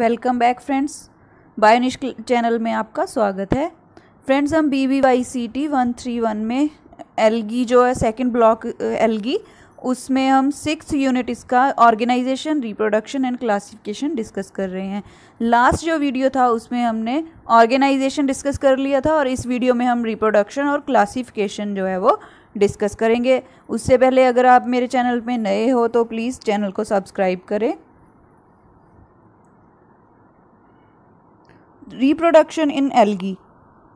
Welcome back friends Bionish channel में आपका स्वागत है फ्रेंड्स हम B V Y C T one three one में एलगी जो है सेकंड ब्लॉक एलगी उसमें हम सिक्स यूनिट इसका organisation reproduction and classification discuss कर रहे हैं लास्ट जो वीडियो था उसमें हमने ऑर्गेनाइजेशन डिस्कस कर लिया था और इस वीडियो में हम रिप्रोडक्शन और क्लासीफिकेशन जो है वो डिस्कस करेंगे उससे पहले अगर आप मेरे चैनल में नए हो तो प्लीज़ चैनल को सब्सक्राइब करें रिप्रोडक्शन इन एल्गी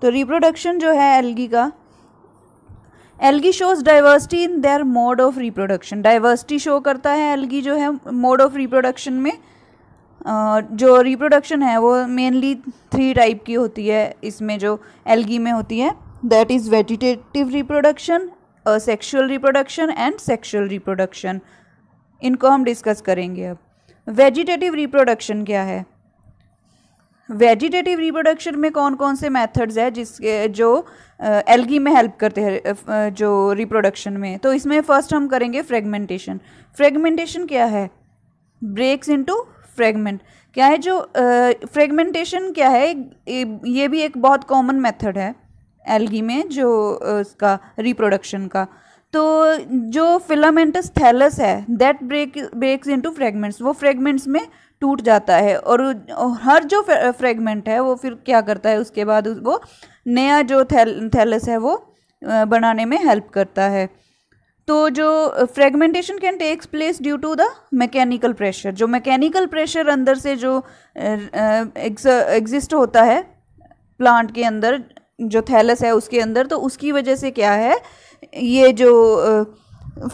तो रिप्रोडक्शन जो है एल्गी का algae shows diversity in their mode of reproduction diversity show करता है एल्गी जो है मोड ऑफ रिप्रोडक्शन में जो रिप्रोडक्शन है वो मेनली थ्री टाइप की होती है इसमें जो एल्गी में होती है that is vegetative reproduction sexual reproduction and sexual reproduction इनको हम डिस्कस करेंगे अब वेजिटेटिव रिप्रोडक्शन क्या है वेजिटेटिव रिप्रोडक्शन में कौन कौन से मेथड्स है जिसके जो एल्गी में हेल्प करते हैं जो रिप्रोडक्शन में तो इसमें फर्स्ट हम करेंगे फ्रेगमेंटेशन फ्रेगमेंटेशन क्या है ब्रेक्स इनटू फ्रेगमेंट क्या है जो फ्रेगमेंटेशन क्या है ये भी एक बहुत कॉमन मेथड है एल्गी में जो उसका रिप्रोडक्शन का तो जो फिलामेंटस थैलस है that break breaks into fragments वो फ्रेगमेंट्स में टूट जाता है और हर जो फ्रेगमेंट है वो फिर क्या करता है उसके बाद वो नया जो थैल थैलस है वो बनाने में हेल्प करता है तो जो fragmentation can takes place due to the mechanical pressure जो मैकेनिकल प्रेशर अंदर से जो एग्जिस्ट होता है प्लांट के अंदर जो थैलस है उसके अंदर तो उसकी वजह से क्या है ये जो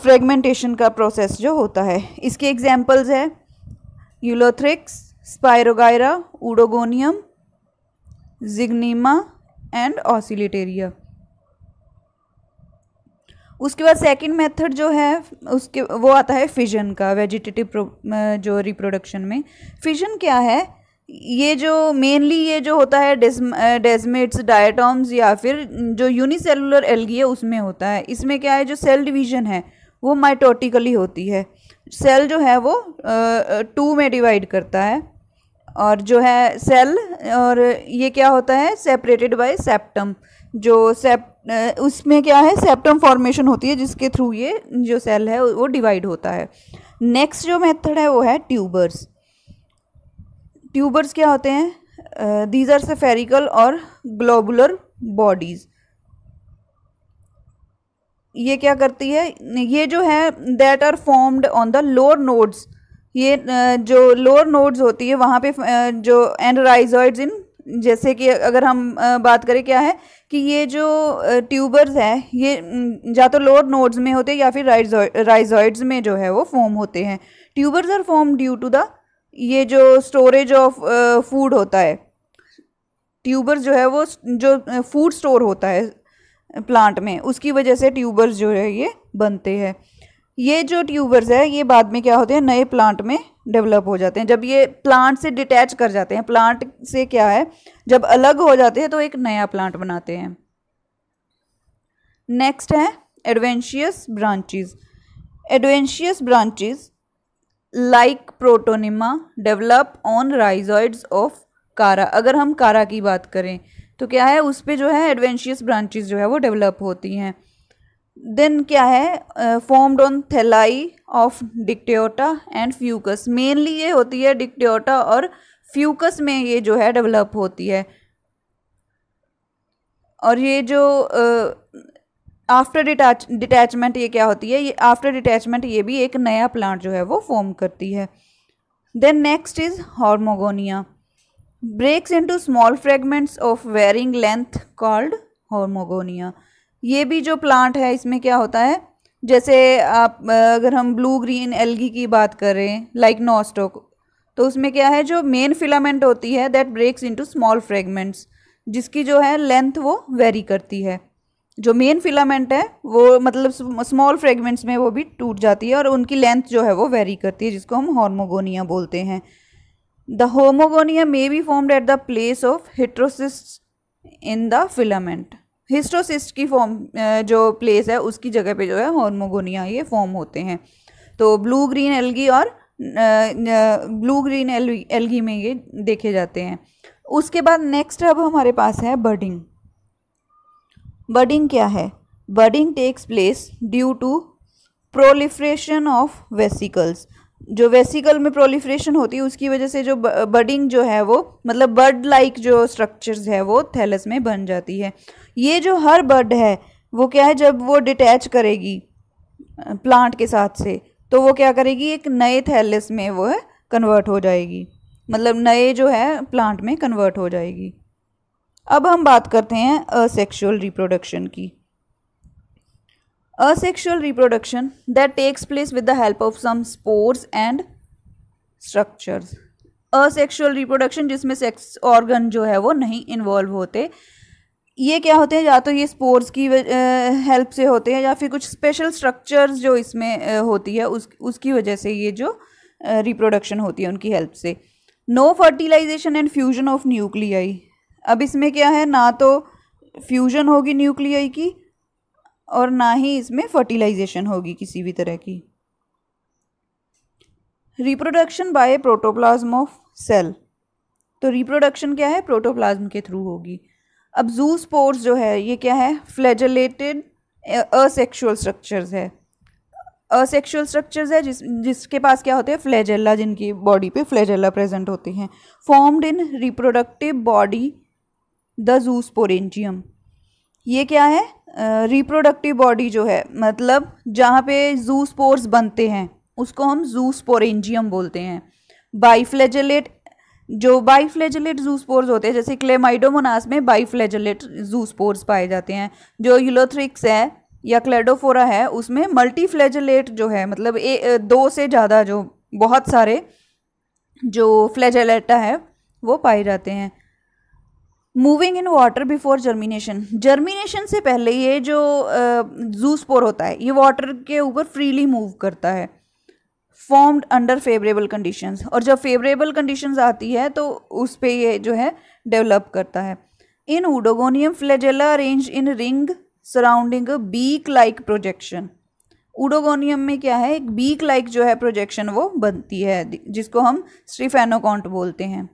फ्रेगमेंटेशन का प्रोसेस जो होता है इसके एग्जाम्पल्स है Ulothrix Spirogyra Oedogonium Zygnema and Oscillatoria उसके बाद सेकंड मेथड जो है उसके वो आता है फिजन का वेजिटेटिव जो रिप्रोडक्शन में फिजन क्या है ये जो मेनली ये जो होता है डेजमेट्स डायटॉम्स या फिर जो यूनिसेलुलर एल्गी है उसमें होता है इसमें क्या है जो सेल डिवीजन है वो माइटोटिकली होती है सेल जो है वो टू में डिवाइड करता है और जो है सेल और ये क्या होता है सेपरेटेड बाय सेप्टम जो सेप उसमें क्या है सेप्टम फॉर्मेशन होती है जिसके थ्रू ये जो सेल है वो डिवाइड होता है नेक्स्ट जो मेथड है वो है ट्यूबर्स ट्यूबर्स क्या होते हैं दीज आर सेफेरिकल और ग्लोबुलर बॉडीज़ ये क्या करती है ये जो है that are formed on the lower nodes ये जो लोअर नोड्स होती है वहाँ पे जो एंड राइजॉइड्स इन जैसे कि अगर हम बात करें क्या है कि ये जो ट्यूबर्स हैं ये या तो लोअर नोड्स में होते हैं या फिर राइजॉइड्स में जो है वो फॉर्म होते हैं tubers are form due to the ये जो स्टोरेज ऑफ फूड होता है ट्यूबर्स जो है वो जो फूड स्टोर होता है प्लांट में उसकी वजह से ट्यूबर्स जो है ये बनते हैं ये जो ट्यूबर्स है ये बाद में क्या होते हैं नए प्लांट में डेवलप हो जाते हैं जब ये प्लांट से डिटैच कर जाते हैं प्लांट से क्या है जब अलग हो जाते हैं तो एक नया प्लांट बनाते हैं नेक्स्ट है adventitious branches adventitious branches like protonema develop on rhizoids of Chara अगर हम कारा की बात करें तो क्या है उस पर जो है एडवेंशियस ब्रांचेज जो है वो डेवलप होती हैं देन क्या है formed on thalli of Dictyota and Fucus mainly ये होती है डिक्टोटा और फ्यूकस में ये जो है डेवलप होती है और ये जो आफ्टर डिटैच डिटैचमेंट ये क्या होती है ये आफ्टर डिटैचमेंट ये भी एक नया प्लांट जो है वो फॉर्म करती है then next is hormogonia breaks into small fragments of varying length called hormogonia ये भी जो प्लांट है इसमें क्या होता है जैसे आप अगर हम ब्लू ग्रीन एलगी की बात करें लाइक नोस्टोक तो उसमें क्या है जो मेन फिलामेंट होती है that breaks into small fragments जिसकी जो है लेंथ वो वेरी करती है जो मेन फिलामेंट है वो मतलब स्मॉल फ्रेगमेंट्स में वो भी टूट जाती है और उनकी लेंथ जो है वो वेरी करती है जिसको हम हॉर्मोगोनिया बोलते हैं The homogonia may be formed at the place of heterocysts in the filament. हिस्ट्रोसिस्ट की फॉर्म uh, जो प्लेस है उसकी जगह पे जो है हॉर्मोगोनिया ये फॉर्म होते हैं तो ब्लू ग्रीन एल्गी और ब्लू ग्रीन एल्गी में ये देखे जाते हैं उसके बाद नेक्स्ट अब हमारे पास है बर्डिंग बर्डिंग क्या है budding takes place due to proliferation of vesicles जो वेसिकल में प्रोलिफ्रेशन होती है उसकी वजह से जो बडिंग जो है वो मतलब बर्ड लाइक जो स्ट्रक्चर्स है वो थैलस में बन जाती है ये जो हर बर्ड है वो क्या है जब वो डिटैच करेगी प्लांट के साथ से तो वो क्या करेगी एक नए थैलस में वो है कन्वर्ट हो जाएगी मतलब नए जो है प्लांट में कन्वर्ट हो जाएगी अब हम बात करते हैं असेक्शुअल रिप्रोडक्शन की asexual reproduction that takes place with the help of some spores and structures asexual reproduction जिसमें सेक्स ऑर्गन जो है वो नहीं इन्वॉल्व होते ये क्या होते हैं या तो ये स्पोर्स की हेल्प से होते हैं या फिर कुछ स्पेशल स्ट्रक्चर्स जो इसमें होती है उस उसकी वजह से ये जो रिप्रोडक्शन होती है उनकी हेल्प से no fertilisation and fusion of nuclei अब इसमें क्या है ना तो फ्यूजन होगी न्यूक्लियाई की और ना ही इसमें फर्टिलाइजेशन होगी किसी भी तरह की reproduction by protoplasm of cell तो रिप्रोडक्शन क्या है प्रोटोप्लाज्म के थ्रू होगी अब जू स्पोर्स जो है ये क्या है फ्लैजलेटेड असेक्शुअल स्ट्रक्चर्स है असेक्शुअल स्ट्रक्चर्स है जिस जिसके पास क्या होते हैं फ्लैजेला जिनकी बॉडी पे फ्लैजेला प्रेजेंट होते हैं formed in reproductive body the zoosporangium ये क्या है रिप्रोडक्टिव uh, बॉडी जो है मतलब जहाँ पे जू स्पोर्स बनते हैं उसको हम जू स्पोरेंजियम बोलते हैं बाइफ्लेजलेट जो बाईफ्लेजलेट जू स्पोर्स होते हैं जैसे क्लेमाइडोमोनास में बाईफ्लेजलेट जू स्पोर्स पाए जाते हैं जो यूलोथ्रिक्स है या क्लेडोफोरा है उसमें मल्टीफ्लेजलेट जो है मतलब ए, दो से ज़्यादा जो बहुत सारे जो फ्लेजलेटा है वो पाए जाते हैं moving in water before germination germination से पहले ये जो जूसपोर होता है ये वाटर के ऊपर फ्रीली मूव करता है फॉर्म्ड अंडर फेवरेबल कंडीशंस और जब फेवरेबल कंडीशंस आती है तो उस पर ये जो है डेवलप करता है in Oedogonium flagella arrange in ring surrounding beak like projection Oedogonium में क्या है एक बीक लाइक जो है प्रोजेक्शन वो बनती है जिसको हम स्ट्रीफेनोकॉन्ट बोलते हैं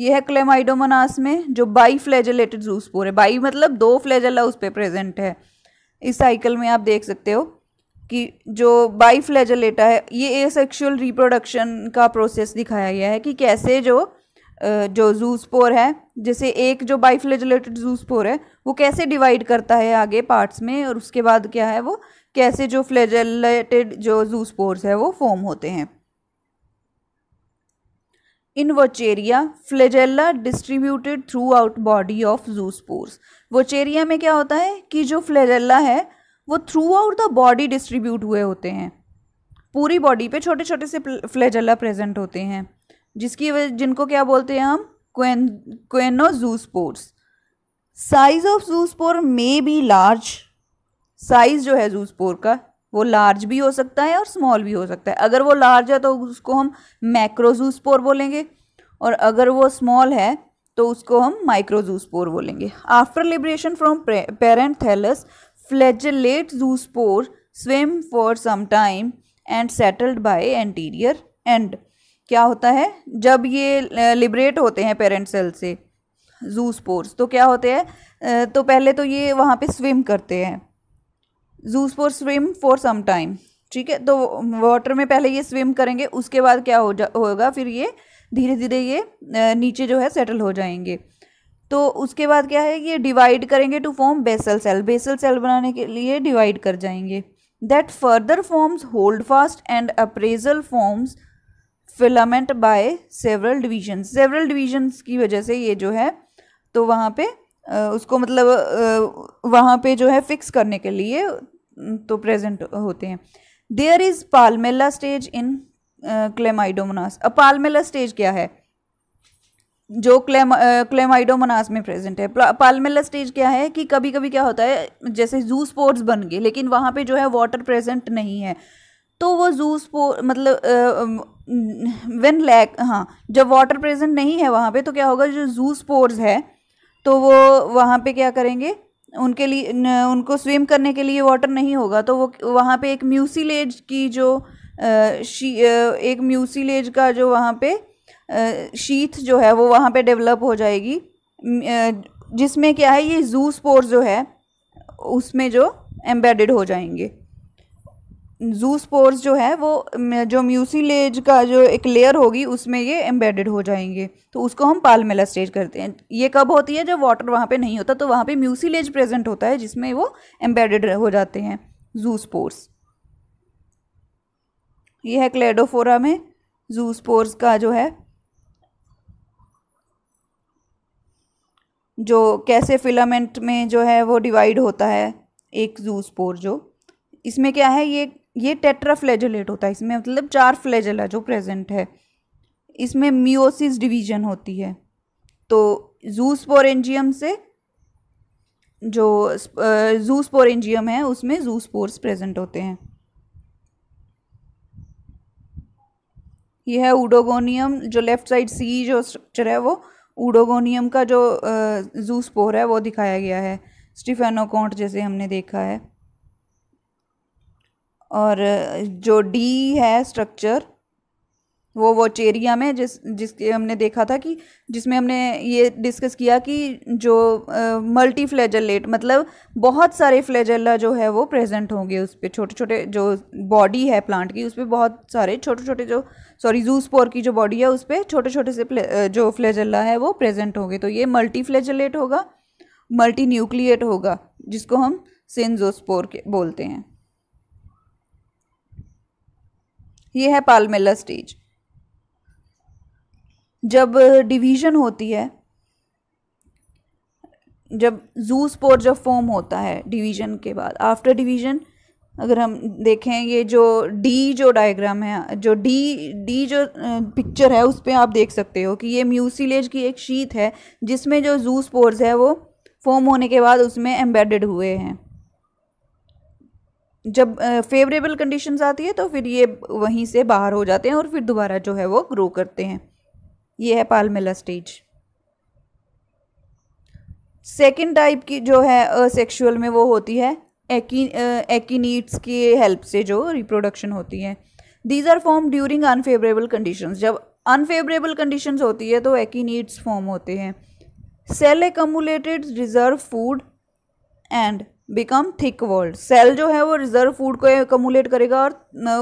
ये है क्लेमाइडोमोनास में जो बाई फ्लैजलेटेड जूसपोर है बाई मतलब दो फ्लैजला उस पर प्रेजेंट है इस साइकिल में आप देख सकते हो कि जो बाई फ्लैजलेटा है ये ए सेक्शुअल रिप्रोडक्शन का प्रोसेस दिखाया गया है कि कैसे जो जो जूसपोर है जैसे एक जो बाई फ्लैजलेटेड जूसपोर है वो कैसे डिवाइड करता है आगे पार्ट्स में और उसके बाद क्या है वो कैसे जो फ्लैजलेटेड जो जूसपोर्स है वो फॉर्म होते हैं in Vaucheria flagella distributed throughout body of zoospores Vaucheria में क्या होता है कि जो फ्लेजेला है वो throughout the body distribute हुए होते हैं पूरी बॉडी पे छोटे छोटे से फ्लेजेला प्रेजेंट होते हैं जिसकी वजह जिनको क्या बोलते हैं हम क्वेन क्वेनो zoospores size of zoospore may be large size जो है जूसपोर का वो लार्ज भी हो सकता है और स्मॉल भी हो सकता है अगर वो लार्ज है तो उसको हम मैक्रोजूस्पोर बोलेंगे और अगर वो स्मॉल है तो उसको हम माइक्रोजूस्पोर बोलेंगे after liberation from thallus flagellate zoospore swim for some time and settled by anterior end क्या होता है जब ये लिबरेट होते हैं पेरेंट सेल से जू स्पोर्स तो क्या होते हैं तो पहले तो ये वहाँ पे स्विम करते हैं zoos for swim for some time ठीक है तो वाटर में पहले ये स्विम करेंगे उसके बाद क्या हो जा होगा फिर ये धीरे धीरे ये नीचे जो है सेटल हो जाएंगे तो उसके बाद क्या है ये डिवाइड करेंगे to form basal cell basal cell बनाने के लिए डिवाइड कर जाएंगे that further forms holdfast and appraisal forms filament by several division several divisions की वजह से ये जो है तो वहाँ पर उसको मतलब वहाँ पे जो है फिक्स करने के लिए तो प्रेजेंट होते हैं there is Palmella stage in Chlamydomonas अब पालमेला स्टेज क्या है जो क्लेम क्लेमाइडोमोनास में प्रेजेंट है पालमेला स्टेज क्या है कि कभी कभी क्या होता है जैसे जू स्पोर्ट्स बन गए लेकिन वहाँ पे जो है वाटर प्रेजेंट नहीं है तो वो जू स्पोर्ट मतलब वेन लैक हाँ जब वाटर प्रेजेंट नहीं है वहाँ पे तो क्या होगा जो जू स्पोर्ट्स है तो वो वहाँ पे क्या करेंगे उनके लिए न, उनको स्विम करने के लिए वाटर नहीं होगा तो वो वहाँ पे एक म्यूसीलेज की जो आ, शी आ, एक म्यूसीलेज का जो वहाँ पे आ, शीथ जो है वो वहाँ पे डेवलप हो जाएगी जिसमें क्या है ये जू स्पोर्स जो है उसमें जो एम्बेडेड हो जाएंगे जू स्पोर्स जो है वो जो म्यूसीलेज का जो एक लेयर होगी उसमें ये एम्बेडेड हो जाएंगे तो उसको हम पालमेला स्टेज करते हैं ये कब होती है जब वाटर वहाँ पे नहीं होता तो वहाँ पे म्यूसीलेज प्रेजेंट होता है जिसमें वो एम्बेडेड हो जाते हैं जू स्पोर्स ये है क्लेडोफोरा में जू स्पोर्स का जो है जो कैसे फिलामेंट में जो है वो डिवाइड होता है एक जू स्पोर जो इसमें क्या है ये ये टेट्राफ्लेजेलेट होता है इसमें मतलब चार फ्लेजला जो प्रेजेंट है इसमें मियोसिस डिवीजन होती है तो पोरेंजियम से जो पोरेंजियम है उसमें पोर्स प्रेजेंट होते हैं यह है उडोगोनियम जो लेफ्ट साइड सी जो स्ट्रक्चर है वो उडोगोनियम का जो पोर है वो दिखाया गया है स्टिफेनोकॉन्ट जैसे हमने देखा है और जो डी है स्ट्रक्चर वो वो चेरिया में जिस जिसके हमने देखा था कि जिसमें हमने ये डिस्कस किया कि जो मल्टी फ्लेजलेट मतलब बहुत सारे फ्लेजल्ला जो है वो प्रेजेंट होंगे उस पर छोटे छोटे जो बॉडी है प्लांट की उस पर बहुत सारे छोटे छोटे जो सॉरी जूसपोर की जो बॉडी है उस पर छोटे छोटे से फ्ले, जो फ्लेजल्ला है वो प्रेजेंट होंगे तो ये मल्टी फ्लेजलेट होगा मल्टी न्यूक्लिएट होगा जिसको हम सेंजोस्पोर बोलते हैं ये है पालमेला स्टेज जब डिवीजन होती है जब जू स्पोर जब फॉर्म होता है डिवीजन के बाद आफ्टर डिवीजन अगर हम देखें ये जो डी जो डायग्राम है जो डी डी जो पिक्चर है उस पर आप देख सकते हो कि ये म्यूसिलेज की एक शीत है जिसमें जो जू स्पोर्स है वो फॉर्म होने के बाद उसमें एम्बेडेड हुए हैं जब फेवरेबल कंडीशंस आती है तो फिर ये वहीं से बाहर हो जाते हैं और फिर दोबारा जो है वो ग्रो करते हैं ये है पालमेला स्टेज सेकेंड टाइप की जो है असेक्शुअल में वो होती है एकी एकीनीट्स की हेल्प से जो रिप्रोडक्शन होती है these are form during unfavourable conditions जब अनफेवरेबल कंडीशंस होती है तो एकीनीट्स फॉर्म होते हैं cell accumulated reserve food and become thick walled cell जो है वो रिजर्व फूड को एकमुलेट करेगा और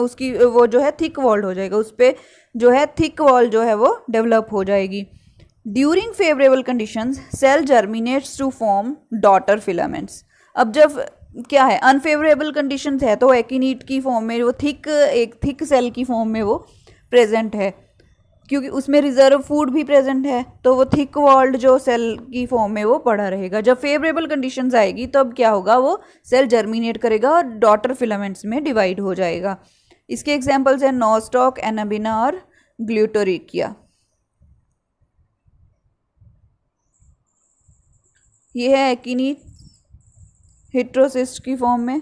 उसकी वो जो है थिक वॉल्ड हो जाएगा उस पर जो है थिक वॉल जो है वो डेवलप हो जाएगी during favourable condition cell germinates to form daughter filaments अब जब क्या है अनफेवरेबल कंडीशन है तो एक्नीट की फॉर्म में वो थिक एक थिक सेल की फॉर्म में वो प्रेजेंट है क्योंकि उसमें रिजर्व फूड भी प्रेजेंट है तो वो थिक वॉल्ड जो सेल की फॉर्म में वो पड़ा रहेगा जब फेवरेबल कंडीशंस आएगी तब क्या होगा वो सेल जर्मिनेट करेगा और डॉटर फिलामेंट्स में डिवाइड हो जाएगा इसके एग्जाम्पल्स हैं नॉस्टॉक एनाबिना और ग्लूटोरिकिया ये है एक्नी हिट्रोसिस्ट की फॉर्म में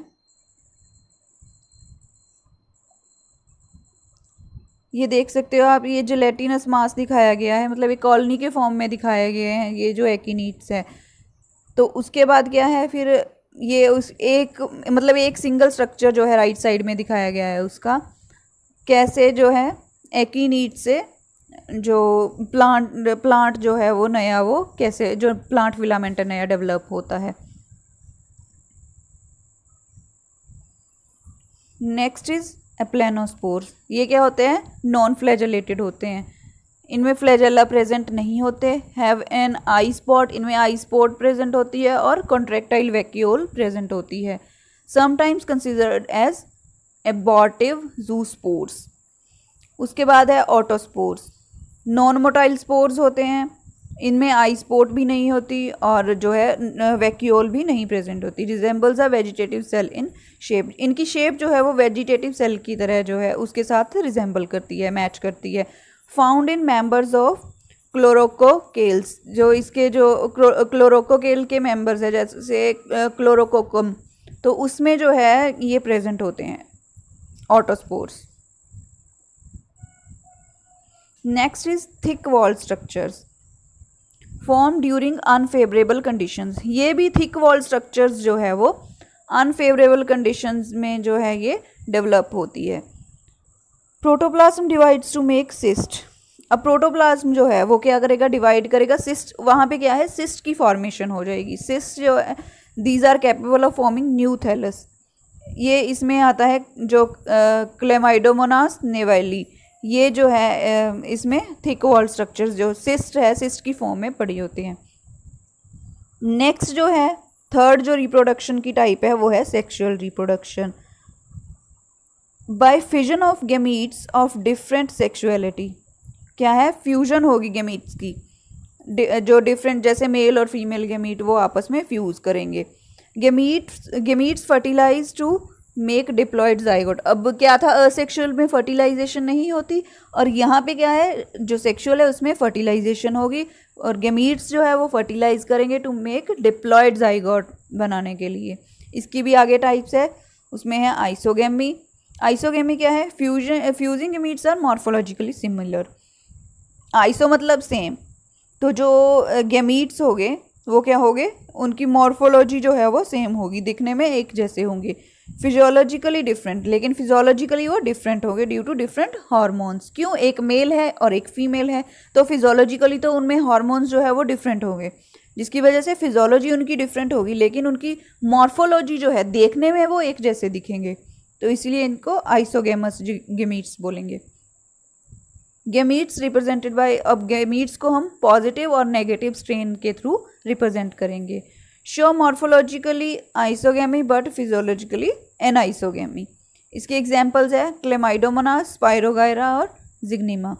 ये देख सकते हो आप ये जेलेटिनस मास दिखाया गया है मतलब ये कॉलोनी के फॉर्म में दिखाए गए हैं ये जो एकिनीट्स है तो उसके बाद क्या है फिर ये उस एक मतलब एक सिंगल स्ट्रक्चर जो है राइट साइड में दिखाया गया है उसका कैसे जो है एकिनीट से जो प्लांट प्लांट जो है वो नया वो कैसे जो प्लांट फिलामेंट नया डेवलप होता है नेक्स्ट इज़ एप्लेनोस्पोर्स ये क्या होते हैं नॉन फ्लैजलेटेड होते हैं इनमें फ्लैजला प्रेजेंट नहीं होते हैव एन आई स्पॉट इनमें आई स्पॉट प्रेजेंट होती है और कॉन्ट्रेक्टाइल वैक्यूल प्रेजेंट होती है sometimes considered as abortive zoospores उसके बाद है ऑटोस्पोर्स नॉन मोटाइल स्पोर्स होते हैं इनमें आई स्पोर्ट भी नहीं होती और जो है वैक्यूल भी नहीं प्रेजेंट होती resembles a vegetative cell in shape इनकी शेप जो है वो वेजिटेटिव सेल की तरह जो है उसके साथ रिजेंबल करती है मैच करती है found in members of cells जो इसके जो क्लोरोकोकेल के मेंबर्स है जैसे क्लोरोकोकम तो उसमें जो है ये प्रेजेंट होते हैं autospores next is thick wall structures form during unfavourable conditions ये भी थिक वॉल स्ट्रक्चर्स जो है वो अनफेवरेबल कंडीशंस में जो है ये डेवलप होती है protoplasm divides to make cyst अब प्रोटोप्लाज्म जो है वो क्या करेगा डिवाइड करेगा सिस्ट वहाँ पे क्या है सिस्ट की फॉर्मेशन हो जाएगी सिस्ट जो है these are capable of forming new thallus ये इसमें आता है जो क्लेमाइडोमोनास नेवाइली ये जो है इसमें थिक वॉल स्ट्रक्चर्स जो सिस्ट है सिस्ट की फॉर्म में पड़ी होती हैं नेक्स्ट जो है थर्ड जो रिप्रोडक्शन की टाइप है वो है sexual reproduction by fusion of gametes of different sexuality क्या है फ्यूजन होगी गेमीट्स की जो डिफरेंट जैसे मेल और फीमेल गेमीट वो आपस में फ्यूज़ करेंगे gametes gametes fertilise to make diploid zygote अब क्या था असेक्शुअल में फर्टिलाइजेशन नहीं होती और यहाँ पे क्या है जो सेक्शुअल है उसमें फर्टिलाइजेशन होगी और गेमीट्स जो है वो फर्टिलाइज करेंगे टू मेक डिप्लॉयड जाइगोट बनाने के लिए इसकी भी आगे टाइप्स है उसमें है आइसोगेमी आइसोगेमी क्या है fusion fusing gametes are morphologically similar iso मतलब सेम तो जो गेमीट्स हो गए वो क्या हो गए उनकी मॉर्फोलॉजी जो है वो सेम होगी दिखने में एक जैसे होंगे फिजियोलॉजिकली डिफरेंट लेकिन फिजियोलॉजिकली वो डिफरेंट हो गए ड्यू टू डिफरेंट हार्मोन्स क्यों एक मेल है और एक फीमेल है तो फिजियोलॉजिकली तो उनमें हार्मोन्स जो है वो डिफरेंट होंगे जिसकी वजह से फिजियोलॉजी उनकी डिफरेंट होगी लेकिन उनकी मॉर्फोलॉजी जो है देखने में वो एक जैसे दिखेंगे तो इसलिए इनको आइसोगेमस गेमीट्स बोलेंगे गेमीट्स रिप्रेजेंटेड बाय अब गेमीट्स को हम पॉजिटिव और नेगेटिव स्ट्रेन के थ्रू रिप्रेजेंट करेंगे so morphologically isogamy but physiologically anisogamy इसके एग्जाम्पल्स है क्लेमाइडोमोना स्पायरोगायरा और Zygnema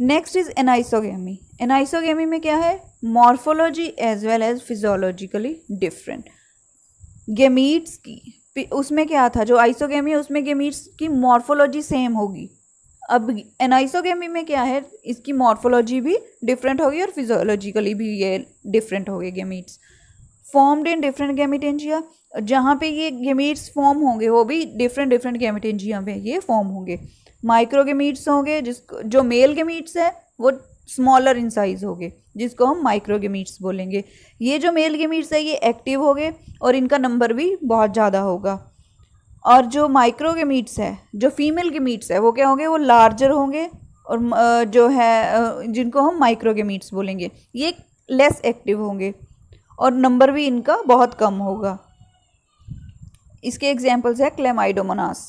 next is anisogamy anisogamy में क्या है morphology as well as physiologically different gametes की उसमें क्या था जो आइसोगेमी है उसमें गेमीट्स की मॉर्फोलॉजी सेम होगी अब एनाइसोगेमी में क्या है इसकी मॉर्फोलॉजी भी डिफरेंट होगी और फिजोलॉजिकली भी ये डिफरेंट होगी gametes formed in different gametangia जहाँ पे ये गेमीट्स फॉर्म होंगे वो भी डिफरेंट डिफरेंट गेमिटेंजिया में ये फॉर्म होंगे माइक्रो गेमीट्स होंगे जिसको जो मेल गेमीट्स है वो स्मॉलर इन साइज होंगे जिसको हम माइक्रो गेमीट्स बोलेंगे ये जो मेल गेमीट्स है ये एक्टिव होंगे और इनका नंबर भी बहुत ज़्यादा होगा और जो माइक्रो गेमीट्स है जो फीमेल गेमीट्स है वो क्या होंगे वो लार्जर होंगे और जो है जिनको हम माइक्रो गेमीट्स बोलेंगे ये लेस एक्टिव होंगे और नंबर भी इनका बहुत कम होगा इसके एग्जाम्पल्स है क्लेमाइडोमोनास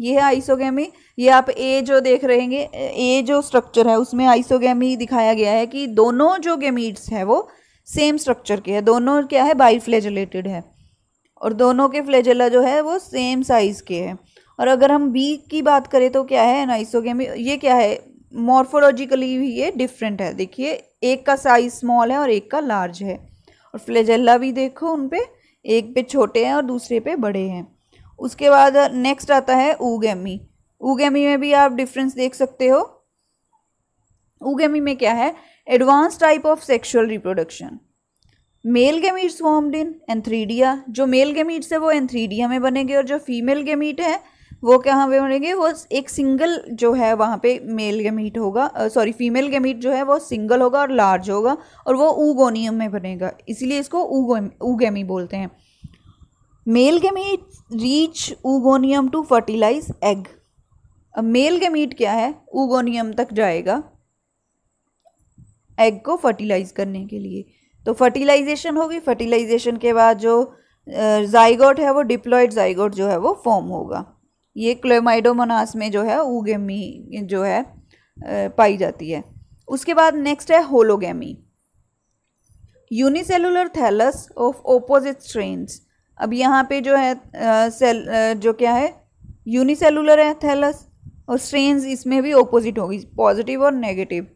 ये है आइसोगेमी ये आप ए जो देख रहेंगे ए जो स्ट्रक्चर है उसमें आइसोगेमी दिखाया गया है कि दोनों जो गेमीट्स हैं वो सेम स्ट्रक्चर के हैं दोनों क्या है बाई फ्लेजलेटेड है और दोनों के फ्लेजला जो है वो सेम साइज़ के हैं और अगर हम बी की बात करें तो क्या है आइसोगेमी ये क्या है मॉर्फोलॉजिकली ये डिफरेंट है देखिए एक का साइज स्मॉल है और एक का लार्ज है और फ्लेजेला भी देखो उन पर एक पे छोटे हैं और दूसरे पे बड़े हैं उसके बाद नेक्स्ट आता है ऊगेमी ऊगेमी में भी आप डिफरेंस देख सकते हो ऊगेमी में क्या है advance type of sexual reproduction male gametes formed in antheridia जो मेल गेमीट्स है वो एंथ्रीडिया में बनेंगे और जो फीमेल गेमीट है वो क्या हमें बनेंगे वो एक सिंगल जो है वहाँ पे मेल गमीट होगा सॉरी फीमेल गमीट जो है वो सिंगल होगा और लार्ज होगा और वो ऊगोनियम में बनेगा इसीलिए इसको ऊगेमी बोलते हैं male gamete reach oogonium to fertilise egg अब मेल गमीट क्या है ऊगोनियम तक जाएगा एग को फर्टिलाइज करने के लिए तो फर्टिलाइजेशन होगी फर्टिलाइजेशन के बाद जो जाइगोट है वो डिप्लॉयड जाइगोट जो है वो फॉर्म होगा ये क्लोमाइडोमोनास में जो है ऊगेमी जो है पाई जाती है उसके बाद नेक्स्ट है hologamy unicellular thallus of opposite strains अब यहाँ पे जो है सेल जो क्या है यूनिसेलुलर है थैलस और स्ट्रेन्स इसमें भी ओपोजिट होगी पॉजिटिव और नेगेटिव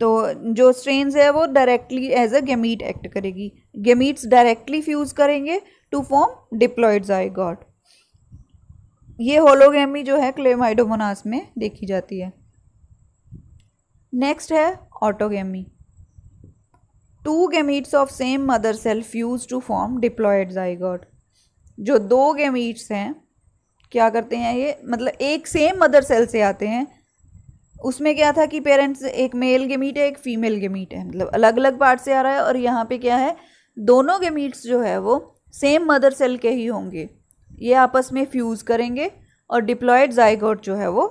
तो जो स्ट्रेन्स है वो directly as a gamete act करेगी गेमीट्स डायरेक्टली फ्यूज़ करेंगे टू फॉर्म डिप्लॉयड गॉड ये होलोगेमी जो है क्लेमाइडोमोनास में देखी जाती है नेक्स्ट है autogamy two gametes of same mother cell fuse to form diploid zygote जो दो गेमीट्स हैं क्या करते हैं ये मतलब एक सेम मदर सेल से आते हैं उसमें क्या था कि पेरेंट्स एक मेल गेमीट है एक फीमेल गेमीट है मतलब अलग अलग पार्ट से आ रहा है और यहाँ पे क्या है दोनों गेमीट्स जो है वो सेम मदर सेल के ही होंगे ये आपस में फ्यूज़ करेंगे और डिप्लॉयड जाइगोट जो है वो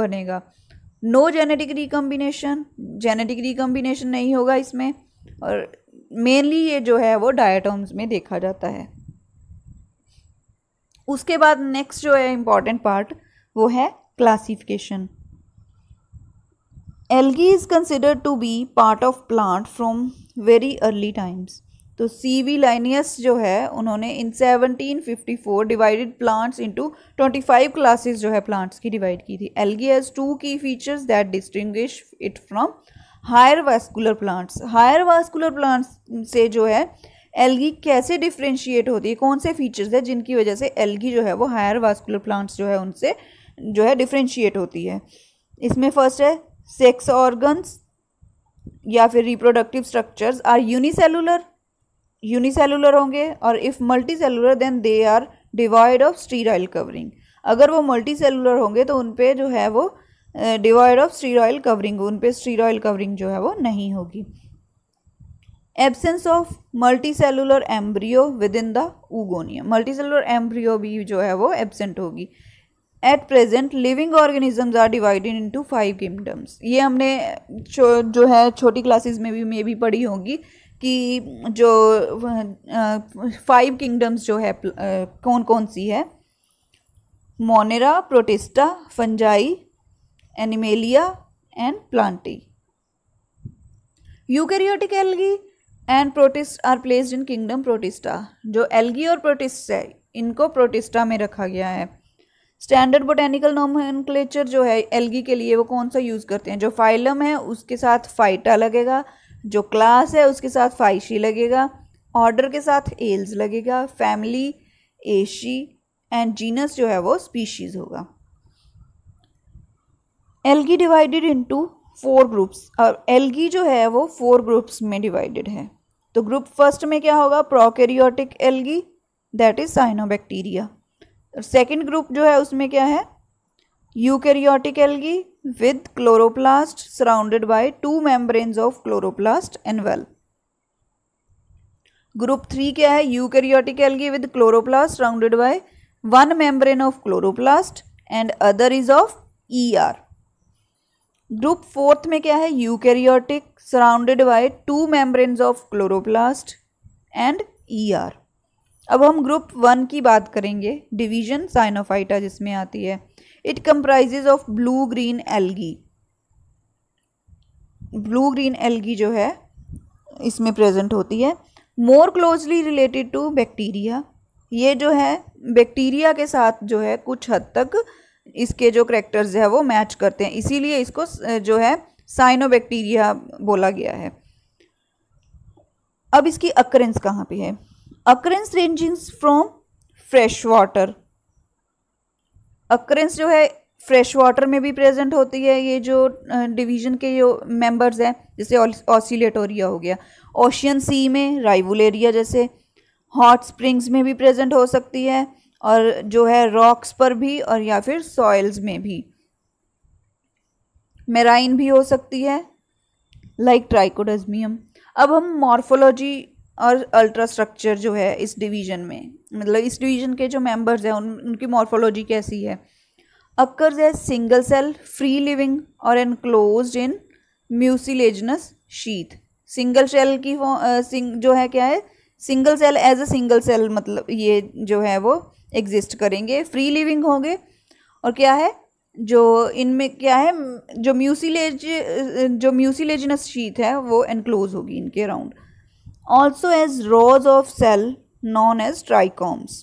बनेगा no genetic recombination genetic recombination नहीं होगा इसमें और मेनली ये जो है वो डायटोम्स में देखा जाता है उसके बाद नेक्स्ट जो है इम्पॉर्टेंट पार्ट वो है classification algae is considered to be part of plant from very early times तो सी वी लाइनियस जो है उन्होंने in 1754 divided plants into 25 classes जो है प्लांट्स की डिवाइड की थी algae has two key features that distinguish it from higher vascular plants higher vascular plants से जो है एलगी कैसे डिफ्रेंशिएट होती है कौन से फीचर्स है जिनकी वजह से एल्गी जो है वो हायर वास्कुलर प्लांट्स जो है उनसे जो है डिफ्रेंशिएट होती है इसमें फर्स्ट है सेक्स ऑर्गन्स या फिर reproductive structures are unicellular unicellular होंगे और if multi cellular then they are divide of sterile covering अगर वो मल्टी सेलुलर होंगे तो उन पर जो है वो डिवाइड ऑफ स्टीरॉयल कवरिंग उन पर स्टीरॉयल कवरिंग जो है वो नहीं होगी absence of multi cellular embryo within the oogonium multi cellular embryo भी जो है वो एबसेंट होगी at present living organisms are divided to five kingdoms ये हमने जो है छोटी क्लासेस में भी मे भी पढ़ी होगी कि जो फाइव किंगडम्स जो है कौन कौन सी है Monera Protista Fungi Animalia and Plantae eukaryotic algae and protist are placed in kingdom Protista जो एल्गी और प्रोटिस्ट है इनको प्रोटिस्टा में रखा गया है स्टैंडर्ड बोटेनिकल नोमक्लेचर जो है एल्गी के लिए वो कौन सा यूज़ करते हैं जो फाइलम है उसके साथ फाइटा लगेगा जो क्लास है उसके साथ फाइशी लगेगा ऑर्डर के साथ एल्स लगेगा फैमिली एशी एंड जीनस जो है वो स्पीशीज़ होगा algae divided into four groups और एल्गी जो है वो फोर ग्रुप्स में डिवाइडेड है तो ग्रुप फर्स्ट में क्या होगा prokaryotic algae that is cyanobacteria और सेकंड ग्रुप जो है उसमें क्या है eukaryotic algae with chloroplast surrounded by two membranes of chloroplast envelope. Group three क्या है eukaryotic algae with chloroplast rounded by one membrane of chloroplast and other is of ER group fourth में क्या है eukaryotic surrounded by two membrane of chloroplast and ER अब हम group one की बात करेंगे डिवीजन साइनोफाइटा जिसमें आती है it comprise of blue green algae blue green algae जो है इसमें प्रेजेंट होती है more closely related to bacteria ये जो है बैक्टीरिया के साथ जो है कुछ हद तक इसके जो करेक्टर्स है वो मैच करते हैं इसीलिए इसको जो है साइनोबैक्टीरिया बोला गया है अब इसकी अक्रेंस कहाँ पे है occurrence ranging from fresh water occurrence जो है फ्रेश वाटर में भी प्रेजेंट होती है ये जो डिवीजन के जो मेंबर्स हैं जैसे ऑसिलेटोरिया हो गया ओशियन सी में राइवुलेरिया जैसे हॉट स्प्रिंग्स में भी प्रेजेंट हो सकती है और जो है रॉक्स पर भी और या फिर सॉयल्स में भी मेराइन भी हो सकती है लाइक ट्राइकोडजमियम अब हम मॉर्फोलॉजी और अल्ट्रा स्ट्रक्चर जो है इस डिवीज़न में मतलब इस डिवीज़न के जो मेंबर्स हैं उन उनकी मॉर्फोलॉजी कैसी है अक्कर्स है सिंगल सेल फ्री लिविंग और enclose in mucilaginous sheath single cell की सिंग जो है क्या है single cell as a single cell मतलब ये जो है वो एग्जिस्ट करेंगे फ्री लिविंग होंगे और क्या है जो इनमें क्या है जो म्यूसिलेज जो म्यूसिलेजनस शीत है वो एनक्लोज होगी इनके around also as rows of cell known as trichomes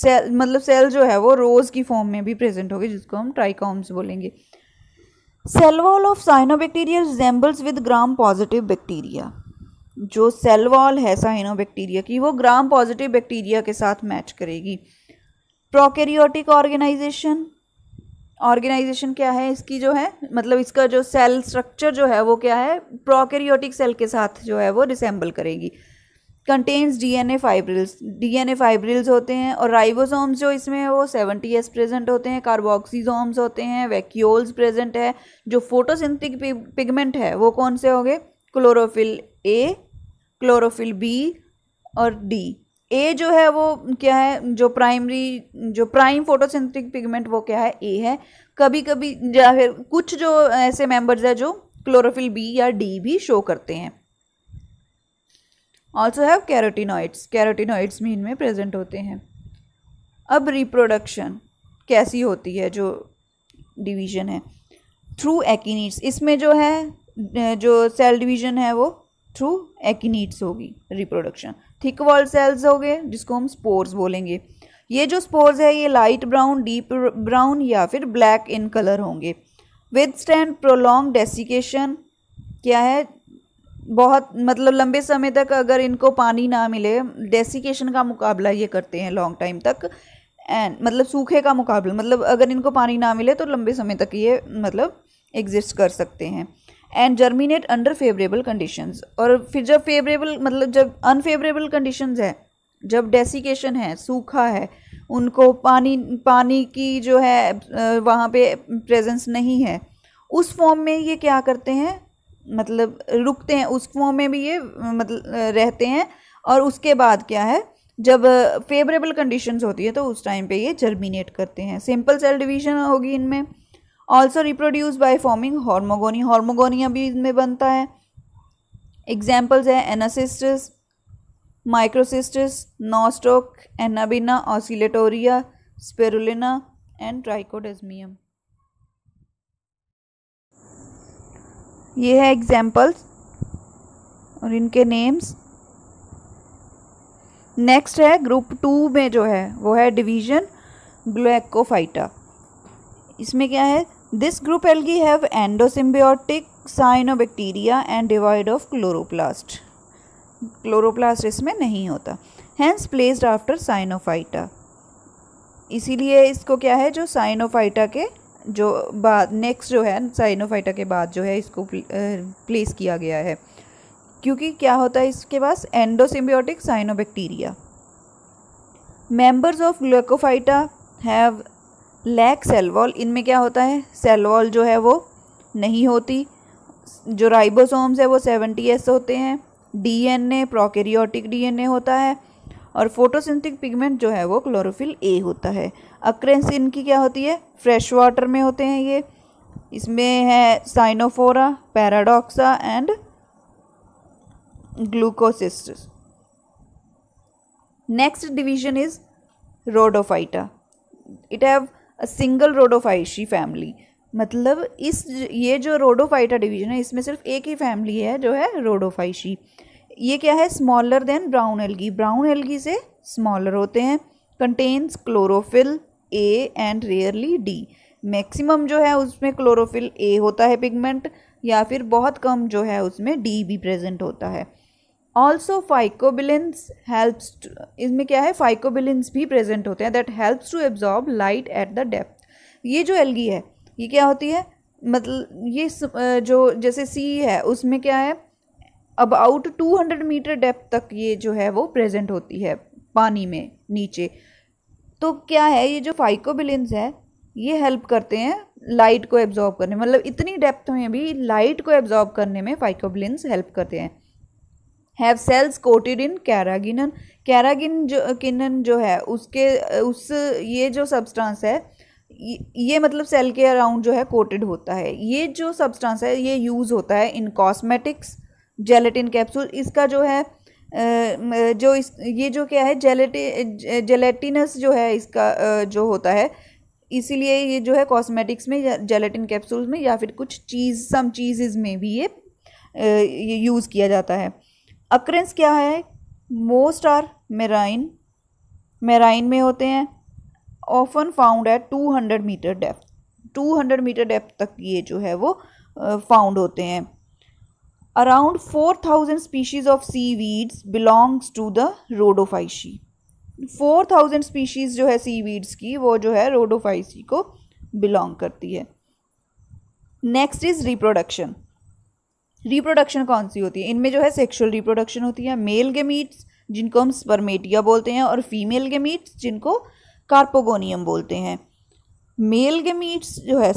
cell मतलब सेल जो है वो रोज की फॉर्म में भी प्रेजेंट होगी जिसको हम ट्राइकॉम्स बोलेंगे cell wall of cyanobacteria resembles with gram positive bacteria जो सेल वॉल है साइनोबैक्टीरिया की वो ग्राम पॉजिटिव बैक्टीरिया के साथ मैच करेगी प्रोकैरियोटिक ऑर्गेनाइजेशन ऑर्गेनाइजेशन क्या है इसकी जो है मतलब इसका जो सेल स्ट्रक्चर जो है वो क्या है प्रोकैरियोटिक सेल के साथ जो है वो रिसेंबल करेगी contains DNA fibrils DNA fibrils होते हैं और राइबोसोम्स जो इसमें है वो सेवेंटी एस प्रेजेंट होते हैं कार्बोक्सीजोम्स होते हैं वैक्यूल्स प्रेजेंट है जो फोटोसिंथेटिक पिगमेंट है वो कौन से हो गए क्लोरोफिल ए क्लोरोफिल बी और डी ए जो है वो क्या है जो प्राइमरी जो प्राइम फोटोसिंथेटिक पिगमेंट वो क्या है ए है कभी कभी या फिर कुछ जो ऐसे मेंबर्स है जो क्लोरोफिल बी या डी भी शो करते हैं ऑल्सो हैव कैरोटीनॉइड्स कैरोटीनॉइड्स भी इनमें प्रेजेंट होते हैं अब रिप्रोडक्शन कैसी होती है जो डिवीजन है थ्रू एक्नीट्स इसमें जो है जो सेल डिवीजन है वो थ्रू एक्नीट्स होगी रिप्रोडक्शन थिक वॉल सेल्स हो गए जिसको हम स्पोर्स बोलेंगे ये जो स्पोर्स है ये लाइट ब्राउन डीप ब्राउन या फिर ब्लैक इन कलर होंगे विद स्टैंड प्रोलॉन्ग डेसिकेशन क्या है बहुत मतलब लंबे समय तक अगर इनको पानी ना मिले डेसिकेशन का मुकाबला ये करते हैं लॉन्ग टाइम तक एंड मतलब सूखे का मुकाबला मतलब अगर इनको पानी ना मिले तो लंबे समय तक ये मतलब एग्जिस्ट कर सकते हैं and germinate under favourable conditions और फिर जब फेवरेबल मतलब जब अनफेवरेबल कंडीशंस है जब डेसिकेशन है सूखा है उनको पानी पानी की जो है वहाँ पे प्रेजेंस नहीं है उस फॉर्म में ये क्या करते हैं मतलब रुकते हैं उस फॉर्म में भी ये मतलब रहते हैं और उसके बाद क्या है जब फेवरेबल कंडीशंस होती है तो उस टाइम पे ये जर्मिनेट करते हैं सिंपल सेल डिवीजन होगी इनमें also reproduce by forming hormogone hormogonia भी इनमें बनता है एग्जाम्पल्स है Anacystis Microcystis Nostoc Anabaena Oscillatoria Spirulina and Trichodesmium ये है एग्जाम्पल्स और इनके नेम्स नेक्स्ट है ग्रुप टू में जो है वो है डिवीजन ग्लैकोफाइटा इसमें क्या है this group algae have endosymbiotic cyanobacteria and devoid of chloroplast chloroplast इसमें नहीं होता हैंस प्लेस्ड आफ्टर साइनोफाइटा इसीलिए इसको क्या है जो साइनोफाइटा के जो बाद नेक्स्ट जो है साइनोफाइटा के बाद जो है इसको प्लेस किया गया है क्योंकि क्या होता है इसके पास endosymbiotic cyanobacteria members of Glaucophyta have lack wall इनमें क्या होता है सेलवॉल जो है वो नहीं होती जो राइबोसोम्स है वो सेवेंटी एस होते हैं डीएनए प्रोकैरियोटिक डीएनए होता है और फोटोसिंथिक पिगमेंट जो है वो क्लोरोफिल ए होता है अक्रेंस इनकी क्या होती है फ्रेश वाटर में होते हैं ये इसमें है Cyanophora paradoxa and Glaucocystis next division is Rhodophyta it have a single Rhodophyceae family मतलब इस ये जो रोडोफाइटा डिवीजन है इसमें सिर्फ एक ही फैमिली है जो है रोडोफाइशी ये क्या है smaller than brown algae brown algae से स्मॉलर होते हैं contains chlorophyll A and rarely D maximum जो है उसमें क्लोरोफिल ए होता है पिगमेंट या फिर बहुत कम जो है उसमें डी भी प्रेजेंट होता है ऑल्सो फाइकोबिलेंस हेल्प्स इसमें क्या है फाइकोबिलेंस भी प्रेजेंट होते हैं that helps to absorb light at the depth ये जो एलगी है ये क्या होती है मतलब ये जो जैसे सी है उसमें क्या है about two hundred metre depth तक ये जो है वो प्रेजेंट होती है पानी में नीचे तो क्या है ये जो फाइकोबिलेंस है ये हेल्प करते हैं लाइट को एब्जॉर्ब करने मतलब इतनी डेप्थ में भी लाइट को एब्जॉर्ब करने में फाइकोबिलेंस हेल्प करते हैं have cells coated in carrageenan carrageen जो किनन जो है उसके उस ये जो सब्सटेंस है ये मतलब सेल के अराउंड जो है कोटेड होता है ये जो सब्सटेंस है ये यूज़ होता है इन कॉस्मेटिक्स जेलेटिन कैप्सूल इसका जो है जो इस ये जो क्या है जेलेटिन जेलेटिनस जो है इसका जो होता है इसीलिए ये जो है कॉस्मेटिक्स में या जेलेटिन कैप्सूल में या फिर कुछ चीज़ सम चीज़ में भी ये, ये यूज़ किया जाता है अक्रेंस क्या है मोस्ट आर मेराइन मेराइन में होते हैं often found at two hundred metre depth two hundred metre depth तक ये जो है वो फाउंड uh, होते हैं around four thousand species of seaweeds belongs to the Rhodophyceae four thousand species जो है सी वीड्स की वो जो है रोडोफाइसी को बिलोंग करती है नेक्स्ट इज़ रिप्रोडक्शन रिप्रोडक्शन कौन सी होती है इनमें जो है सेक्सुअल रिप्रोडक्शन होती है मेल गेमीट्स जिनको हम स्पर्मेटिया बोलते हैं और फीमेल गेमीट्स जिनको कार्पोगोनियम बोलते हैं मेल गेमीट्स जो है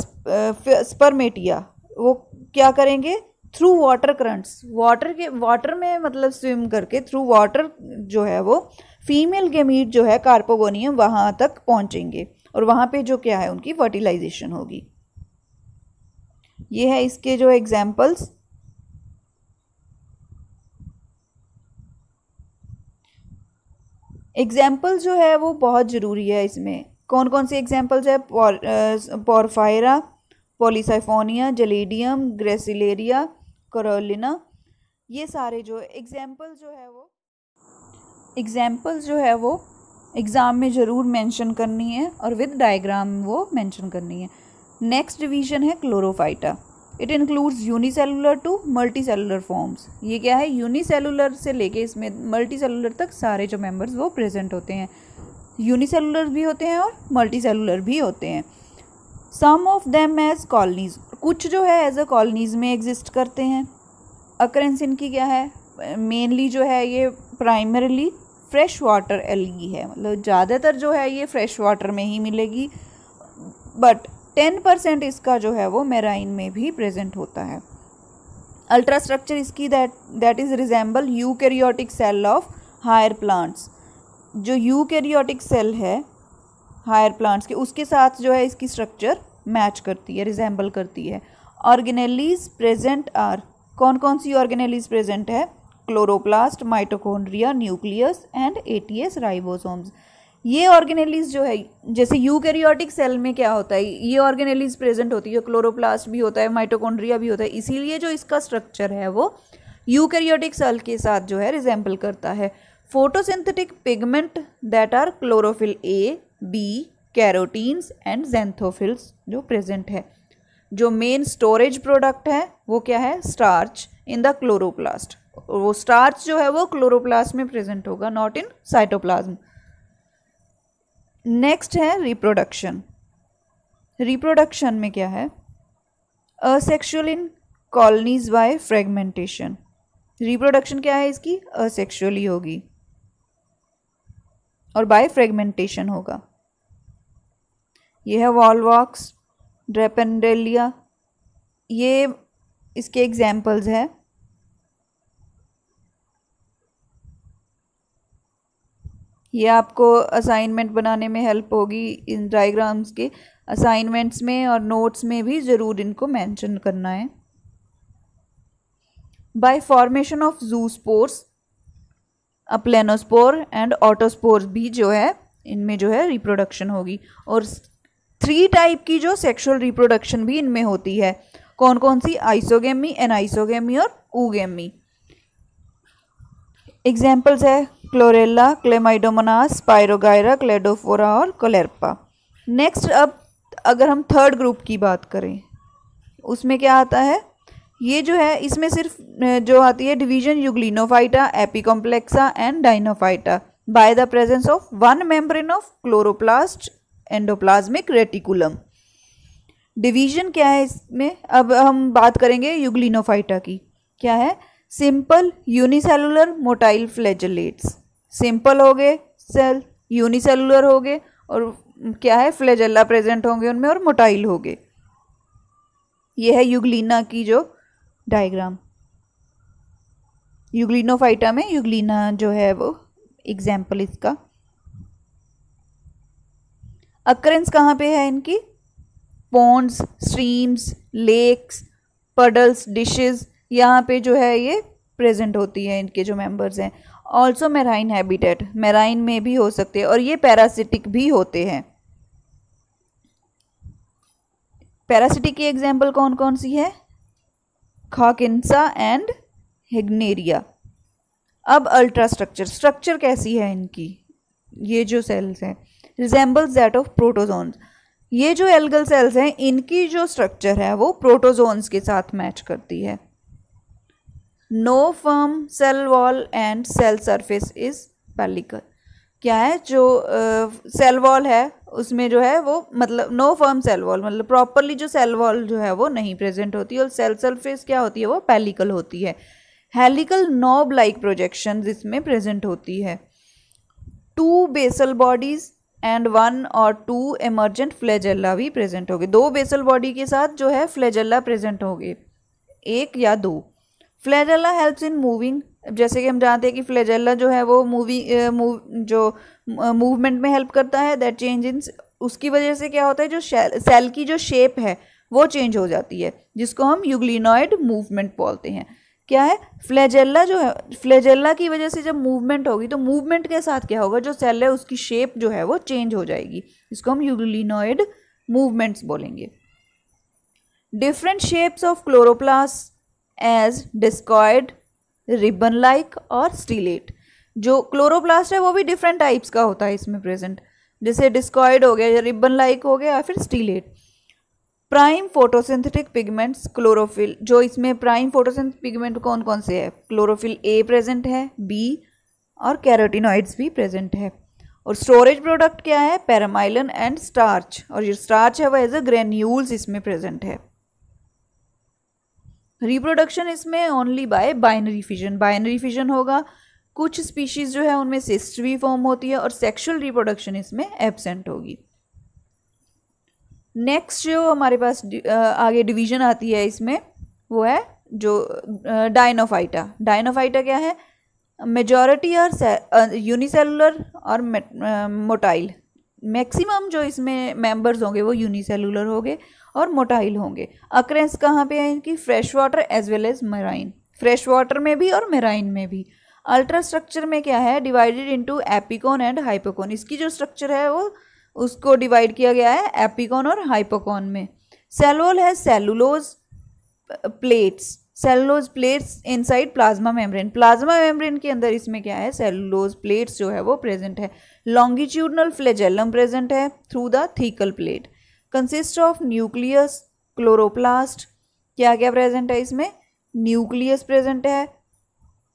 स्पर्मेटिया वो क्या करेंगे थ्रू वाटर करंट्स वाटर के वाटर में मतलब स्विम करके थ्रू वाटर जो है वो फीमेल गेमीट जो है कार्पोगोनियम वहाँ तक पहुँचेंगे और वहाँ पे जो क्या है उनकी फर्टिलाइजेशन होगी ये है इसके जो एग्जाम्पल्स एग्ज़ाम्पल जो है वो बहुत ज़रूरी है इसमें कौन कौन सी एग्ज़ाम्पल्स है Porphyra Polysiphonia Gelidium Gracilaria Corallina ये सारे जो एग्ज़ाम्पल जो है वो एग्जाम्पल्स जो है वो एग्ज़ाम में ज़रूर मेंशन करनी है और विद डायग्राम वो मेंशन करनी है नेक्स्ट डिवीज़न है Chlorophyta it includes unicellular to multicellular forms ये क्या है यूनिसेलुलर से लेके इसमें मल्टी सेलुलर तक सारे जो मेम्बर्स वो प्रेजेंट होते हैं यूनिसेलुलर भी होते हैं और मल्टी सेलुलर भी होते हैं some of them as colonies कुछ जो है एज अ कॉलोनीज में एग्जिस्ट करते हैं अक्रेंस इनकी क्या है मेनली जो है ये प्राइमरली फ्रेश वाटर एलगी है मतलब ज़्यादातर जो है ये फ्रेश वाटर में ही मिलेगी बट टेन परसेंट इसका जो है वो मेराइन में भी प्रेजेंट होता है अल्ट्रा स्ट्रक्चर इसकी that that is resemble eukaryotic cell of higher plants जो यूकैरियोटिक सेल है हायर प्लांट्स के उसके साथ जो है इसकी स्ट्रक्चर मैच करती है रिजेंबल करती है ऑर्गेनेलीज प्रेजेंट आर कौन कौन सी ऑर्गेनेलीज प्रेजेंट है chloroplast mitochondria nucleus and eighty S ribosomes ये ऑर्गेनेलिस जो है जैसे यूकैरियोटिक सेल में क्या होता है ये ऑर्गेनेलिस प्रेजेंट होती है क्लोरोप्लास्ट भी होता है माइटोकॉन्ड्रिया भी होता है इसीलिए जो इसका स्ट्रक्चर है वो यूकैरियोटिक सेल के साथ जो है रिजेंबल करता है photosynthetic pigment that are chlorophyll A B carotenes and xanthophylls जो प्रेजेंट है जो मेन स्टोरेज प्रोडक्ट है वो क्या है स्टार्च इन द क्लोरोप्लास्ट वो स्टार्च जो है वो क्लोरोप्लास्ट में प्रेजेंट होगा नॉट इन साइटोप्लाज्म नेक्स्ट है रिप्रोडक्शन रिप्रोडक्शन में क्या है asexual in colonies by fragmentation reproduction क्या है इसकी असेक्शुअली होगी और बाय फ्रेगमेंटेशन होगा यह है वॉलवॉक्स ड्रेपेंडेलिया ये इसके एग्जाम्पल्स हैं ये आपको असाइनमेंट बनाने में हेल्प होगी इन डायग्राम्स के असाइनमेंट्स में और नोट्स में भी ज़रूर इनको मेंशन करना है by formation of zoospores aplanospore and autospore भी जो है इनमें जो है रिप्रोडक्शन होगी और थ्री टाइप की जो सेक्शुअल रिप्रोडक्शन भी इनमें होती है कौन कौन सी आइसोगेमी एनाइसोगेमी और ऊगेमी एग्जाम्पल्स है क्लोरेला क्लेमाइडोमनास पायरोगायरा क्लेडोफोरा और कोलेरपा नेक्स्ट अब अगर हम थर्ड ग्रुप की बात करें उसमें क्या आता है ये जो है इसमें सिर्फ जो आती है division Euglenophyta Apicomplexa and Dinophyta by the presence of one membrane of chloroplast endoplasmic reticulum division क्या है इसमें अब हम बात करेंगे यूग्लिनोफाइटा की क्या है simple unicellular motile flagellates simple हो गए सेल यूनिसेलुलर हो गए और क्या है फ्लैजेला प्रेजेंट होंगे उनमें और मोटाइल हो गए ये है युगलिना की जो डायग्राम युगलिनोफाइटा में युगलिना जो है वो एग्जाम्पल इसका अक्रेंस कहाँ पे है इनकी ponds streams lakes puddles ditches यहाँ पे जो है ये प्रेजेंट होती है इनके जो मेंबर्स हैं ऑल्सो मेराइन हैबिटेट मेराइन में भी हो सकते हैं और ये पैरासिटिक भी होते हैं पैरासिटिक की एग्जाम्पल कौन कौन सी है खाकिसा एंड हिग्नेरिया अब अल्ट्रा स्ट्रक्चर स्ट्रक्चर कैसी है इनकी ये जो सेल्स हैं रिजेंबल्स दैट ऑफ प्रोटोजोन्स ये जो एल्गल सेल्स हैं इनकी जो स्ट्रक्चर है वो प्रोटोजोन्स के साथ मैच करती है no firm cell wall and cell surface is pellicle क्या है जो सेल uh, वॉल है उसमें जो है वो मतलब नो फर्म सेल वॉल मतलब प्रॉपरली जो सेल वॉल जो है वो नहीं प्रेजेंट होती और सेल सरफेस क्या होती है वो पेलिकल होती है हेलिकल नॉब लाइक प्रोजेक्शन इसमें प्रेजेंट होती है two basal bodies and one और टू एमर्जेंट फ्लेजेला भी प्रेजेंट होगी दो बेसल बॉडी के साथ जो है फ्लेजेला प्रेजेंट होगी एक या दो फ्लैजेला हेल्प्स इन मूविंग जैसे कि हम जानते हैं कि फ्लैजेला जो है वो मूवी मूव जो मूवमेंट में हेल्प करता है दैट चेंज इन उसकी वजह से क्या होता है जो सेल की जो शेप है वो चेंज हो जाती है जिसको हम यूग्लिनॉइड मूवमेंट बोलते हैं क्या है फ्लैजेला जो है फ्लैजेला की वजह से जब मूवमेंट होगी तो मूवमेंट के साथ क्या होगा जो सेल है उसकी शेप जो है वो चेंज हो जाएगी इसको हम यूग्लिनॉइड मूवमेंट्स बोलेंगे different shapes of chloroplast as discoid ribbon like और स्टीलेट जो क्लोरोप्लास्ट है वो भी डिफरेंट टाइप्स का होता है इसमें प्रेजेंट जैसे डिस्कॉयड हो गया या रिबन लाइक हो गया या फिर stellate prime photosynthetic pigments chlorophyll जो इसमें प्राइम फोटोसिंथेटिक पिगमेंट कौन कौन से है क्लोरोफिल ए प्रेजेंट है बी और कैरोटिनॉइड्स भी प्रेजेंट है और स्टोरेज प्रोडक्ट क्या है पैरामाइलन एंड स्टार्च और ये स्टार्च है वह एज अ ग्रेन्यूल्स इसमें प्रेजेंट है रिप्रोडक्शन इसमें only by binary fission binary fission होगा कुछ स्पीशीज़ जो है उनमें सिस्ट भी फॉर्म होती है और सेक्शुअल रिप्रोडक्शन इसमें एबसेंट होगी नेक्स्ट जो हमारे पास आगे डिवीजन आती है इसमें वो है जो डायनोफाइटा डायनोफाइटा क्या है मेजॉरिटी आर यूनिसेलुलर और मोटाइल मैक्सिमम जो इसमें मेंबर्स होंगे वो यूनिसेलुलर होंगे और मोटाइल होंगे अक्रेंस कहाँ पे है इनकी fresh water as well as marine fresh water में भी और मेराइन में भी अल्ट्रा स्ट्रक्चर में क्या है divided into epicone and hypocone इसकी जो स्ट्रक्चर है वो उसको डिवाइड किया गया है एपिकॉन और हाइपोकॉन में सेलोल है cellulose plates cellulose plates inside plasma membrane plasma membrane के अंदर इसमें क्या है सेलुलोज प्लेट्स जो है वो प्रेजेंट है लॉन्गिट्यूडनल फ्लेजेलम प्रेजेंट है through the thecal plate consist of nucleus chloroplast क्या क्या प्रेजेंट है इसमें न्यूक्लियस प्रेजेंट है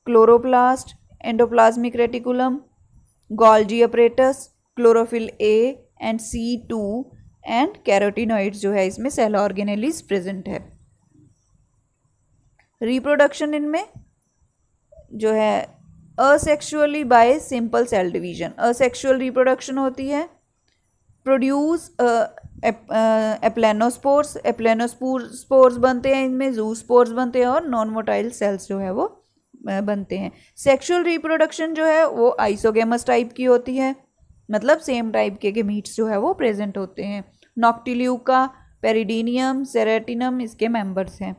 chloroplast endoplasmic reticulum Golgi apparatus chlorophyll A and C two and carotenoids जो है इसमें सेल ऑर्गेनेलिस प्रेजेंट है रिप्रोडक्शन इनमें जो है asexually by simple cell division asexual reproduction होती है प्रोड्यूस एप्लेनोस्पोर्स एप्लेनोस्पोर स्पोर्स बनते हैं इनमें जू स्पोर्स बनते हैं और नॉन मोटाइल सेल्स जो है वो बनते हैं सेक्सुअल रिप्रोडक्शन जो है वो आइसोगेमस टाइप की होती है मतलब सेम टाइप के गेमीट्स जो है वो प्रेजेंट होते हैं नॉक्टिल्यूका पेरिडीनियम सेरेटिनम इसके मेंबर्स हैं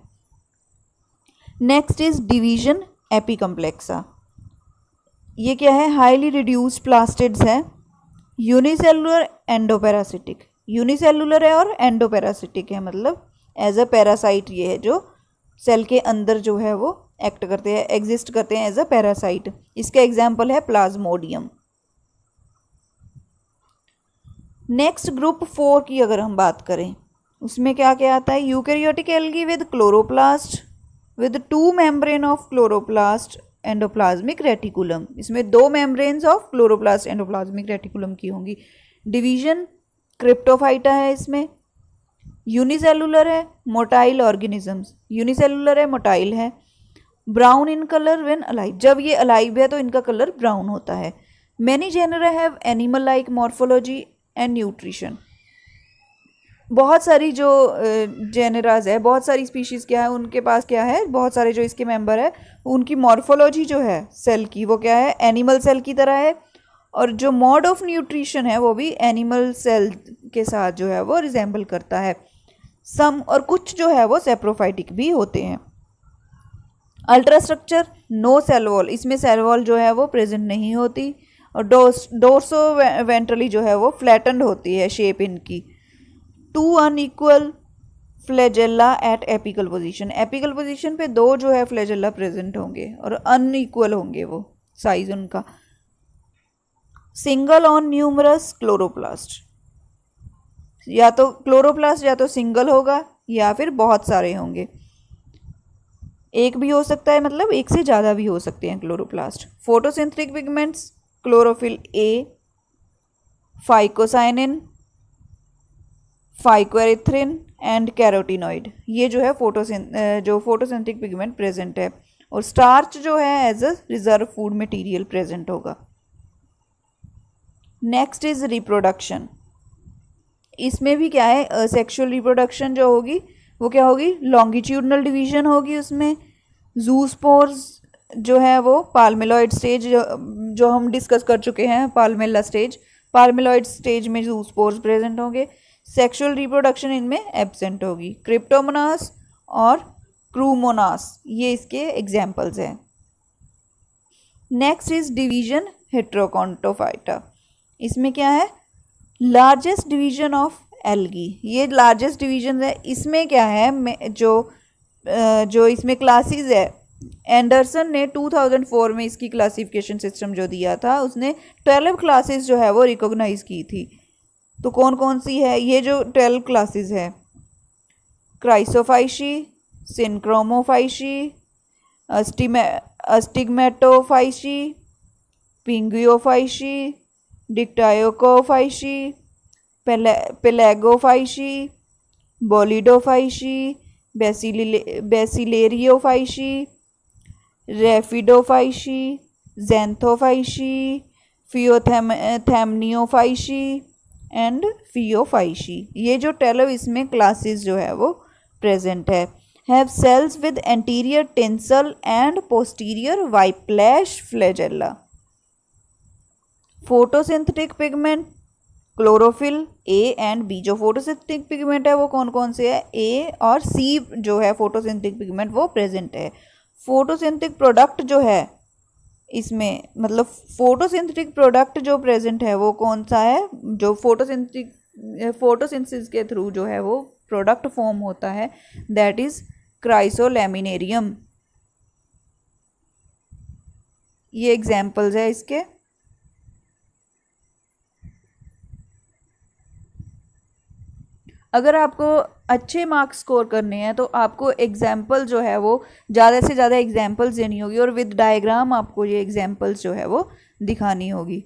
next is division Apicomplexa ये क्या है हाईली रिड्यूस्ड प्लास्टिड्स है यूनिसेलुलर एंडोपेरासिटिक यूनिसेलुलर है और एंडोपैरासिटिक है मतलब एज अ पैरासाइट ये है जो सेल के अंदर जो है वो एक्ट करते हैं एग्जिस्ट करते हैं एज अ पैरासाइट इसका एग्जाम्पल है प्लाज्मोडियम नेक्स्ट ग्रुप फोर की अगर हम बात करें उसमें क्या क्या आता है eukaryotic algae with chloroplast with two membrane of chloroplast endoplasmic reticulum इसमें दो membranes of chloroplast endoplasmic reticulum की होंगी डिवीजन क्रिप्टोफाइटा है इसमें यूनिसेलुलर है मोटाइल ऑर्गेनिजम्स यूनिसेलुलर है मोटाइल है brown in colour when alive जब ये अलाइव है तो इनका कलर ब्राउन होता है many genera have animal like morphology and nutrition बहुत सारी जो जेनराज है बहुत सारी स्पीशीज़ क्या है उनके पास क्या है बहुत सारे जो इसके मेंबर है उनकी मॉर्फोलॉजी जो है सेल की वो क्या है एनिमल सेल की तरह है और जो मोड ऑफ न्यूट्रिशन है वो भी एनिमल सेल के साथ जो है वो रिजेंबल करता है सम और कुछ जो है वो सेप्रोफाइटिक भी होते हैं अल्ट्रास्ट्रक्चर नो सेल वॉल इसमें सेल वॉल जो है वो प्रेजेंट नहीं होती और डोस डोर्सो वेंट्रली जो है वो फ्लैटनड होती है शेप इनकी two unequal flagella at apical position apical position पे दो जो है फ्लैजेला प्रेजेंट होंगे और अनइक्वल होंगे वो साइज उनका सिंगल ऑन न्यूमरस क्लोरोप्लास्ट या तो क्लोरोप्लास्ट या तो सिंगल होगा या फिर बहुत सारे होंगे एक भी हो सकता है मतलब एक से ज़्यादा भी हो सकते हैं chloroplast photosynthetic pigments chlorophyll A phycocyanin phycoerythrin and carotenoid ये जो है फोटोसिन जो फोटोसिंथेटिक पिगमेंट प्रेजेंट है और स्टार्च जो है as a reserve food material present होगा नेक्स्ट इज़ रिप्रोडक्शन इसमें भी क्या है सेक्शुअल रिप्रोडक्शन जो होगी वो क्या होगी लॉन्गिट्यूडनल डिवीजन होगी उसमें जू स्पोर्स जो है वो पालमेलॉइड स्टेज जो हम डिस्कस कर चुके हैं पालमेला स्टेज पालमेलॉइड स्टेज में जू स्पोर्स प्रेजेंट होंगे सेक्शुअल रिप्रोडक्शन इनमें एबसेंट होगी क्रिप्टोमोनास और क्रूमोनास ये इसके एग्जाम्पल्स हैं नेक्स्ट इज डिवीजन हेट्रोकॉन्टोफाइटा इसमें क्या है लार्जेस्ट डिवीजन ऑफ एल्गी ये लार्जेस्ट डिवीजन है इसमें क्या है जो जो इसमें क्लासेस है एंडरसन ने 2004 में इसकी क्लासिफिकेशन सिस्टम जो दिया था उसने ट्वेल्व क्लासेस जो है वो रिकॉग्नाइज की थी तो कौन कौन सी है ये जो ट्वेल्व क्लासेस है क्राइसोफाइशी सिनक्रोमोफाइशी अस्टिमे अस्टिगमेटोफाइशी पिंगियोफाइशी डिकटायोकोफाइशी पेलेगोफाइशी बोलिडोफाइशी बेसिले बेसिलेरियोफाइशी रेफिडोफाइशी जैंथोफाइशी फियोथेमनियोफाइशी एंड फियोफाइशी ये जो टेलो इसमें क्लासेस जो है वो प्रेजेंट है have cells with anterior tinsel and posterior whiplash flagella photosynthetic pigment chlorophyll A and B जो फोटोसिंथेटिक पिगमेंट है वो कौन कौन से है ए और सी जो है फोटोसिंथेटिक पिगमेंट वो प्रेजेंट है फोटोसिंथेटिक प्रोडक्ट जो है इसमें मतलब फोटोसिंथेटिक प्रोडक्ट जो प्रेजेंट है वो कौन सा है जो फोटोसिंथेटिक फोटोसिंथेसिस के थ्रू जो है वो प्रोडक्ट फॉर्म होता है दैट इज़ क्राइसोलेमिनेरियम ये एग्जाम्पल्स है इसके अगर आपको अच्छे मार्क्स स्कोर करने हैं तो आपको एग्जाम्पल जो है वो ज़्यादा से ज़्यादा एग्जाम्पल्स देनी होगी और विद डायग्राम आपको ये एग्जाम्पल्स जो है वो दिखानी होगी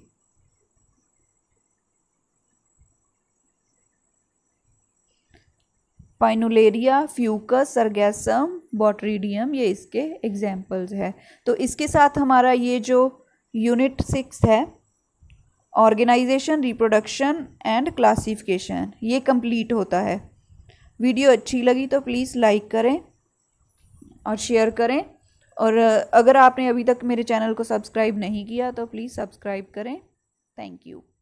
पाइनुलेरिया फ्यूकस सरगैसम बॉटरीडियम ये इसके एग्जाम्पल्स है तो इसके साथ हमारा ये जो यूनिट सिक्स है ऑर्गेनाइजेशन रिप्रोडक्शन एंड क्लासिफिकेशन ये कंप्लीट होता है वीडियो अच्छी लगी तो प्लीज़ लाइक करें और शेयर करें और अगर आपने अभी तक मेरे चैनल को सब्सक्राइब नहीं किया तो प्लीज़ सब्सक्राइब करें थैंक यू